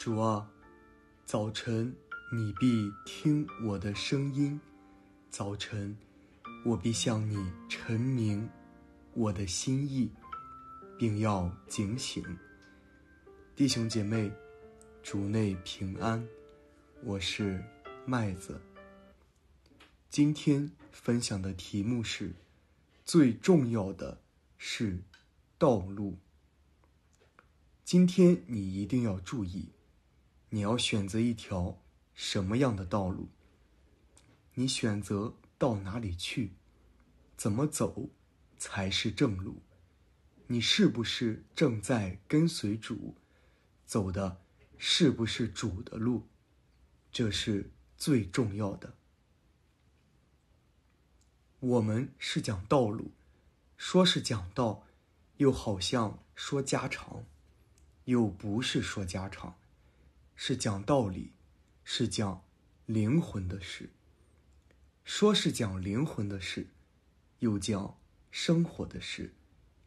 主啊，早晨你必听我的声音，早晨我必向你陈明我的心意，并要警醒。弟兄姐妹，主内平安，我是麦子。今天分享的题目是：最重要的是道路。今天你一定要注意。你要选择一条什么样的道路？你选择到哪里去？怎么走才是正路？你是不是正在跟随主？走的是不是主的路？这是最重要的。我们是讲道路，说是讲道，又好像说家常，又不是说家常。是讲道理，是讲灵魂的事。说是讲灵魂的事，又讲生活的事，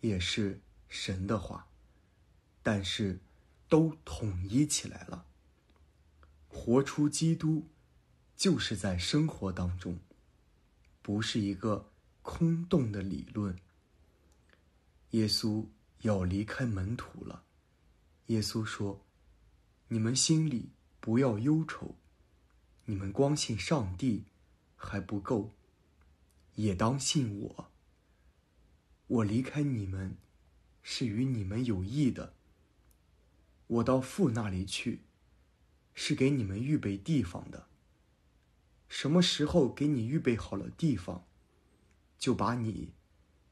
也是神的话，但是都统一起来了。活出基督，就是在生活当中，不是一个空洞的理论。耶稣要离开门徒了，耶稣说。你们心里不要忧愁，你们光信上帝还不够，也当信我。我离开你们，是与你们有益的。我到父那里去，是给你们预备地方的。什么时候给你预备好了地方，就把你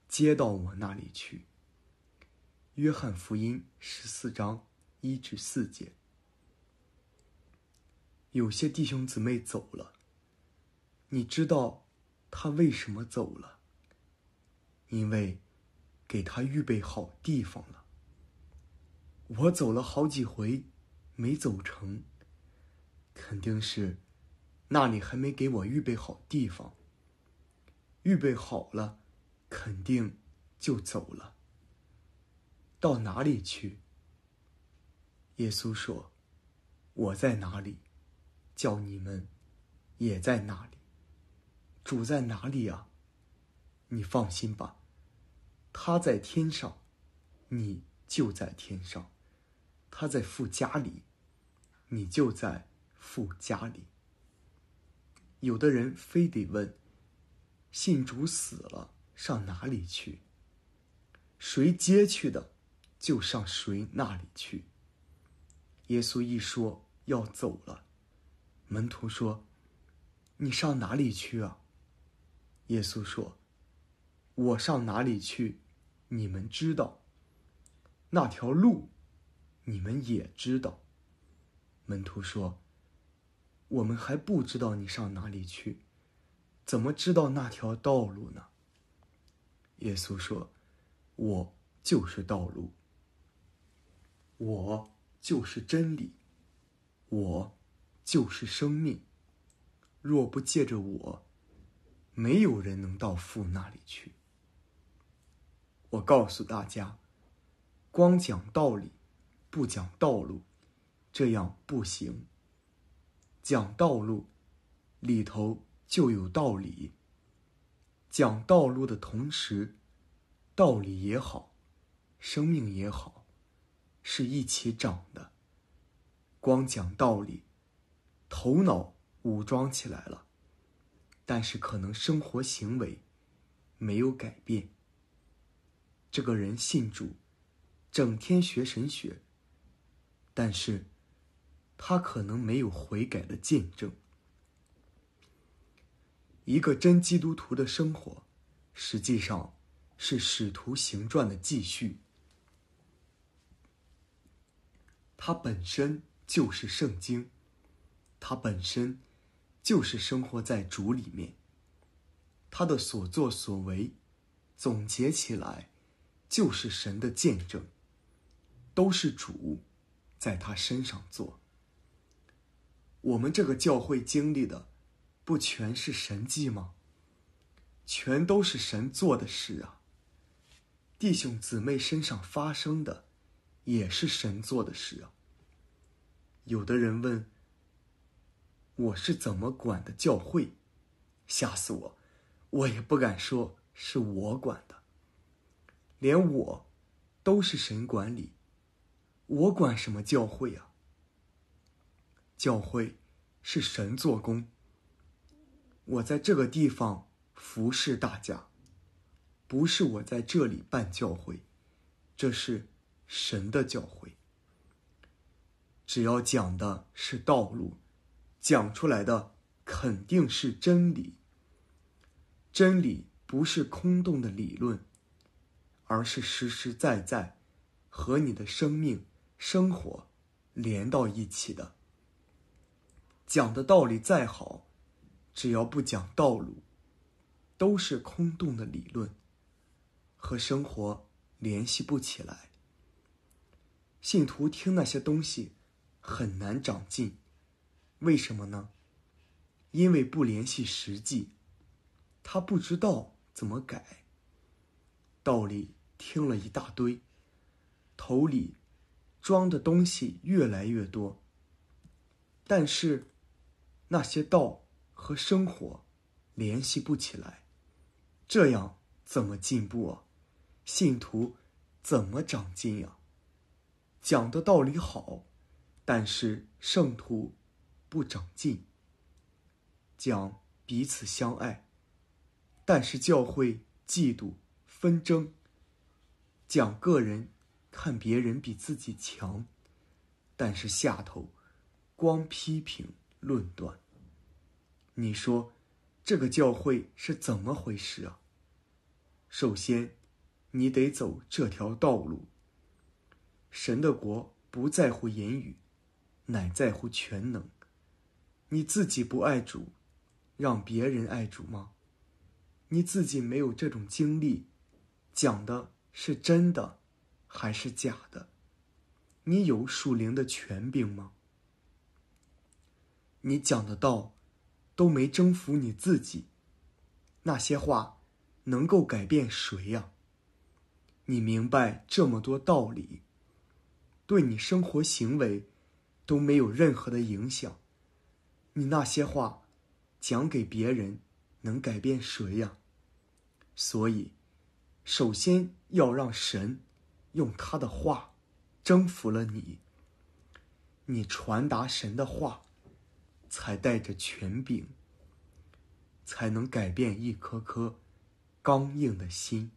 接到我那里去。约翰福音十四章一至四节。有些弟兄姊妹走了，你知道他为什么走了？因为给他预备好地方了。我走了好几回，没走成，肯定是那里还没给我预备好地方。预备好了，肯定就走了。到哪里去？耶稣说：“我在哪里。”叫你们也在那里，主在哪里啊？你放心吧，他在天上，你就在天上；他在父家里，你就在父家里。有的人非得问：信主死了上哪里去？谁接去的，就上谁那里去。耶稣一说要走了。门徒说：“你上哪里去啊？”耶稣说：“我上哪里去，你们知道。那条路，你们也知道。”门徒说：“我们还不知道你上哪里去，怎么知道那条道路呢？”耶稣说：“我就是道路，我就是真理，我。”就是生命。若不借着我，没有人能到父那里去。我告诉大家，光讲道理，不讲道路，这样不行。讲道路，里头就有道理。讲道路的同时，道理也好，生命也好，是一起长的。光讲道理。头脑武装起来了，但是可能生活行为没有改变。这个人信主，整天学神学，但是，他可能没有悔改的见证。一个真基督徒的生活，实际上是使徒行传的继续，它本身就是圣经。他本身就是生活在主里面。他的所作所为，总结起来，就是神的见证，都是主在他身上做。我们这个教会经历的，不全是神迹吗？全都是神做的事啊！弟兄姊妹身上发生的，也是神做的事啊。有的人问。我是怎么管的教会？吓死我！我也不敢说是我管的，连我都是神管理。我管什么教会啊？教会是神做工，我在这个地方服侍大家，不是我在这里办教会，这是神的教会。只要讲的是道路。讲出来的肯定是真理。真理不是空洞的理论，而是实实在在和你的生命、生活连到一起的。讲的道理再好，只要不讲道路，都是空洞的理论，和生活联系不起来。信徒听那些东西，很难长进。为什么呢？因为不联系实际，他不知道怎么改。道理听了一大堆，头里装的东西越来越多，但是那些道和生活联系不起来，这样怎么进步啊？信徒怎么长进呀？讲的道理好，但是圣徒。不长进，讲彼此相爱，但是教会嫉妒纷争；讲个人看别人比自己强，但是下头光批评论断。你说这个教会是怎么回事啊？首先，你得走这条道路。神的国不在乎言语，乃在乎全能。你自己不爱主，让别人爱主吗？你自己没有这种经历，讲的是真的，还是假的？你有属灵的权柄吗？你讲的道，都没征服你自己，那些话，能够改变谁呀？你明白这么多道理，对你生活行为，都没有任何的影响。你那些话，讲给别人，能改变谁呀？所以，首先要让神，用他的话，征服了你。你传达神的话，才带着权柄，才能改变一颗颗刚硬的心。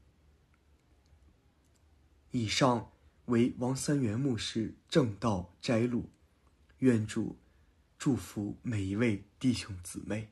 以上为王三元牧师正道摘录，愿主。祝福每一位弟兄姊妹。